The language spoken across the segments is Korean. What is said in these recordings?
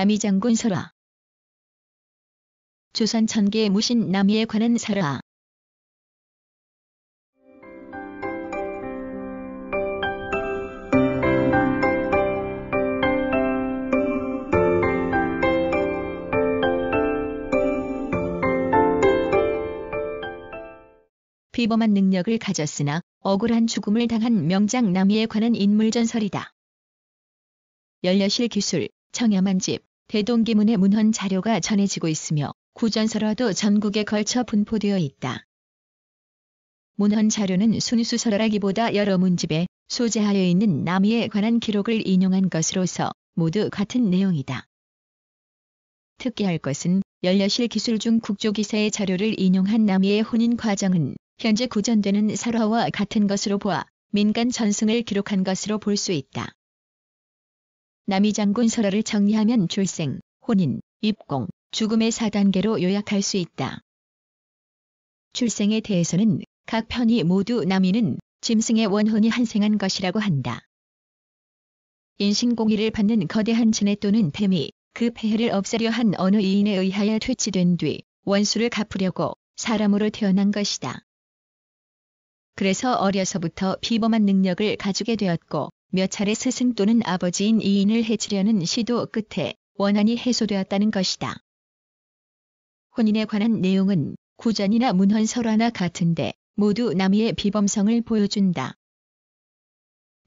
남이장군 설화 조선 천계 의 무신 남이에 관한 설화 비범한 능력을 가졌으나 억울한 죽음을 당한 명장 남이에 관한 인물 전설이다. 열려실 기술, 청렴한 집, 대동기문의 문헌 자료가 전해지고 있으며 구전설화도 전국에 걸쳐 분포되어 있다. 문헌 자료는 순수설화라기보다 여러 문집에 소재하여 있는 남이에 관한 기록을 인용한 것으로서 모두 같은 내용이다. 특이할 것은 연려실 기술 중 국조기사의 자료를 인용한 남이의 혼인 과정은 현재 구전되는 설화와 같은 것으로 보아 민간 전승을 기록한 것으로 볼 수 있다. 남이장군 설화를 정리하면 출생, 혼인, 입공, 죽음의 4단계로 요약할 수 있다. 출생에 대해서는 각 편이 모두 남이는 짐승의 원혼이 한생한 것이라고 한다. 인신공의를 받는 거대한 진해 또는 뱀이 그 폐해를 없애려 한 어느 이인에 의하여 퇴치된 뒤 원수를 갚으려고 사람으로 태어난 것이다. 그래서 어려서부터 비범한 능력을 가지게 되었고 몇 차례 스승 또는 아버지인 이인을 해치려는 시도 끝에 원한이 해소되었다는 것이다. 혼인에 관한 내용은 구전이나 문헌설화나 같은데 모두 남이의 비범성을 보여준다.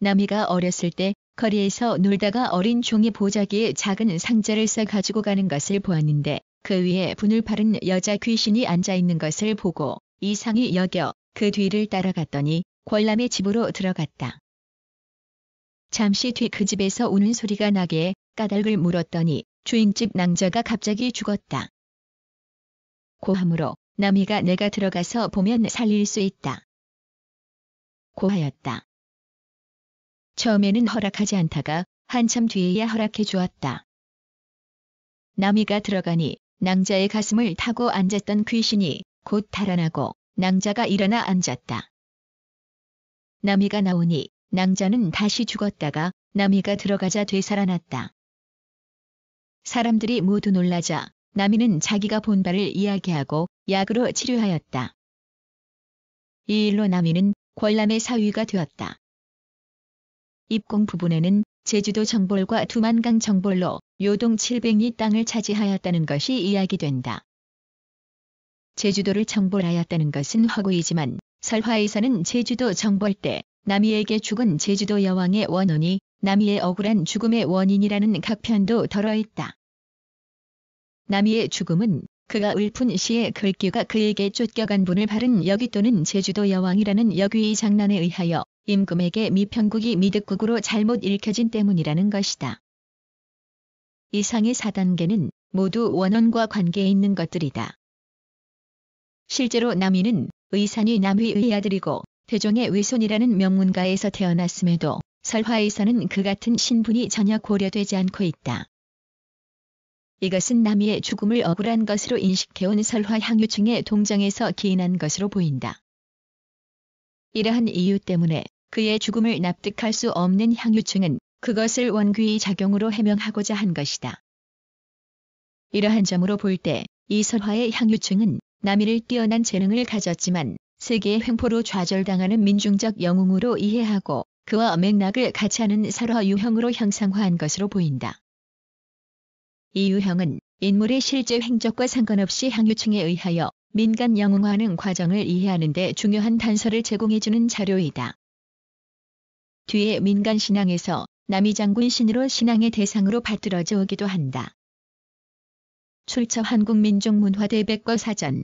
남이가 어렸을 때 거리에서 놀다가 어린 종이 보자기에 작은 상자를 싸 가지고 가는 것을 보았는데 그 위에 분을 바른 여자 귀신이 앉아 있는 것을 보고 이상이 여겨 그 뒤를 따라갔더니 권람의 집으로 들어갔다. 잠시 뒤 그 집에서 우는 소리가 나게 까닭을 물었더니 주인집 낭자가 갑자기 죽었다. 고함으로 남이가 내가 들어가서 보면 살릴 수 있다. 고하였다. 처음에는 허락하지 않다가 한참 뒤에야 허락해 주었다. 남이가 들어가니 낭자의 가슴을 타고 앉았던 귀신이 그 곧 달아나고 낭자가 일어나 앉았다. 남이가 나오니 남자는 다시 죽었다가 나미가 들어가자 되살아났다. 사람들이 모두 놀라자 나미는 자기가 본 바를 이야기하고 약으로 치료하였다. 이 일로 나미는 권람의 사위가 되었다. 입공 부분에는 제주도 정벌과 두만강 정벌로 요동 700리 땅을 차지하였다는 것이 이야기된다. 제주도를 정벌하였다는 것은 허구이지만 설화에서는 제주도 정벌 때 남이에게 죽은 제주도 여왕의 원혼이 남이의 억울한 죽음의 원인이라는 각편도 덜어있다 남이의 죽음은 그가 읊은 시에 글귀가 그에게 쫓겨간 분을 바른 여기 또는 제주도 여왕이라는 여귀의 장난에 의하여 임금에게 미평국이 미득국으로 잘못 읽혀진 때문이라는 것이다. 이상의 4단계는 모두 원언과 관계에 있는 것들이다. 실제로 남이는 의산이 남의 아들이고 태종의 외손이라는 명문가에서 태어났음에도 설화에서는 그 같은 신분이 전혀 고려되지 않고 있다. 이것은 남이의 죽음을 억울한 것으로 인식해온 설화 향유층의 동정에서 기인한 것으로 보인다. 이러한 이유 때문에 그의 죽음을 납득할 수 없는 향유층은 그것을 원귀의 작용으로 해명하고자 한 것이다. 이러한 점으로 볼 때 이 설화의 향유층은 남이를 뛰어난 재능을 가졌지만 세계의 횡포로 좌절당하는 민중적 영웅으로 이해하고 그와 맥락을 같이 하는 설화 유형으로 형상화한 것으로 보인다. 이 유형은 인물의 실제 행적과 상관없이 향유층에 의하여 민간 영웅화하는 과정을 이해하는 데 중요한 단서를 제공해주는 자료이다. 뒤에 민간 신앙에서 남이 장군 신으로 신앙의 대상으로 받들어져 오기도 한다. 출처 한국민족문화대백과사전